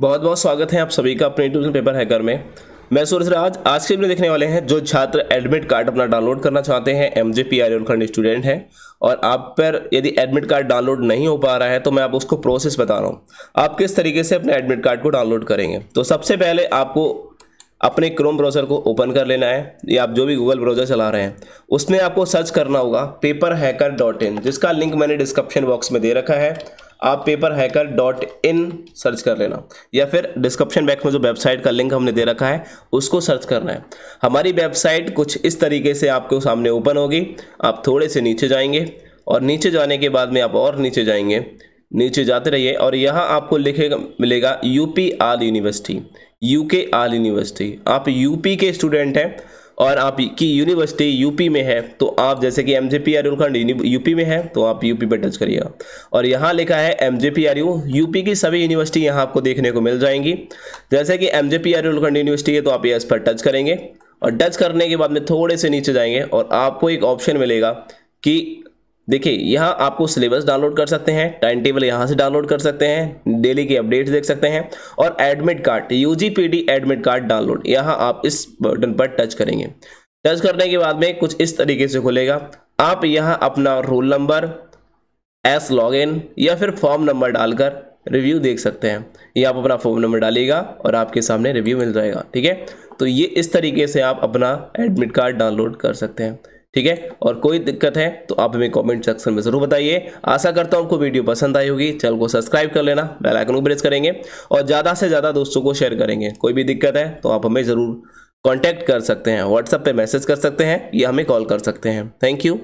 बहुत बहुत स्वागत है आप सभी का अपने यूट्यूब पेपर हैकर में मैं राज आज के वीडियो देखने वाले हैं जो छात्र एडमिट कार्ड अपना डाउनलोड करना चाहते हैं M J P Rohilkhand student हैं और आप पर यदि एडमिट कार्ड डाउनलोड नहीं हो पा रहा है तो मैं आप उसको प्रोसेस बता रहा हूँ आप किस तरीके से अपने एडमिट कार्ड को डाउनलोड करेंगे तो सबसे पहले आपको अपने क्रोम ब्राउज़र को ओपन कर लेना है या आप जो भी गूगल ब्राउज़र चला रहे हैं उसमें आपको सर्च करना होगा पेपर हैकर डॉट इन जिसका लिंक मैंने डिस्क्रिप्शन बॉक्स में दे रखा है आप paper hacker dot in search कर लेना या फिर डिस्क्रिप्शन बॉक्स में जो वेबसाइट का लिंक हमने दे रखा है उसको सर्च करना है हमारी वेबसाइट कुछ इस तरीके से आपके सामने ओपन होगी आप थोड़े से नीचे जाएंगे और नीचे जाने के बाद में आप और नीचे जाएंगे नीचे जाते रहिए और यहाँ आपको लिखेगा मिलेगा UP all university UK all university आप यूपी के स्टूडेंट हैं और आपकी यूनिवर्सिटी यूपी में है तो आप जैसे कि M J P Rohilkhand UP में है तो आप यूपी पर टच करिएगा और यहाँ लिखा है M J P R U UP की सभी यूनिवर्सिटी यहाँ आपको देखने को मिल जाएंगी जैसे कि M J P Rohilkhand university है तो आप इस पर टच करेंगे और टच करने के बाद में थोड़े से नीचे जाएंगे और आपको एक ऑप्शन मिलेगा कि देखिए यहाँ आपको सिलेबस डाउनलोड कर सकते हैं टाइम टेबल यहाँ से डाउनलोड कर सकते हैं डेली के अपडेट्स देख सकते हैं और एडमिट कार्ड यूजीपीडी एडमिट कार्ड डाउनलोड यहाँ आप इस बटन पर टच करेंगे टच करने के बाद में कुछ इस तरीके से खुलेगा आप यहाँ अपना रोल नंबर एस लॉगिन या फिर फॉर्म नंबर डालकर रिव्यू देख सकते हैं ये आप अपना फॉर्म नंबर डालिएगा और आपके सामने रिव्यू मिल जाएगा ठीक है तो ये इस तरीके से आप अपना एडमिट कार्ड डाउनलोड कर सकते हैं ठीक है और कोई दिक्कत है तो आप हमें कमेंट सेक्शन में ज़रूर बताइए आशा करता हूँ आपको वीडियो पसंद आई होगी चैनल को सब्सक्राइब कर लेना बेल आइकन को प्रेस करेंगे और ज़्यादा से ज़्यादा दोस्तों को शेयर करेंगे कोई भी दिक्कत है तो आप हमें ज़रूर कॉन्टैक्ट कर सकते हैं व्हाट्सएप पर मैसेज कर सकते हैं या हमें कॉल कर सकते हैं थैंक यू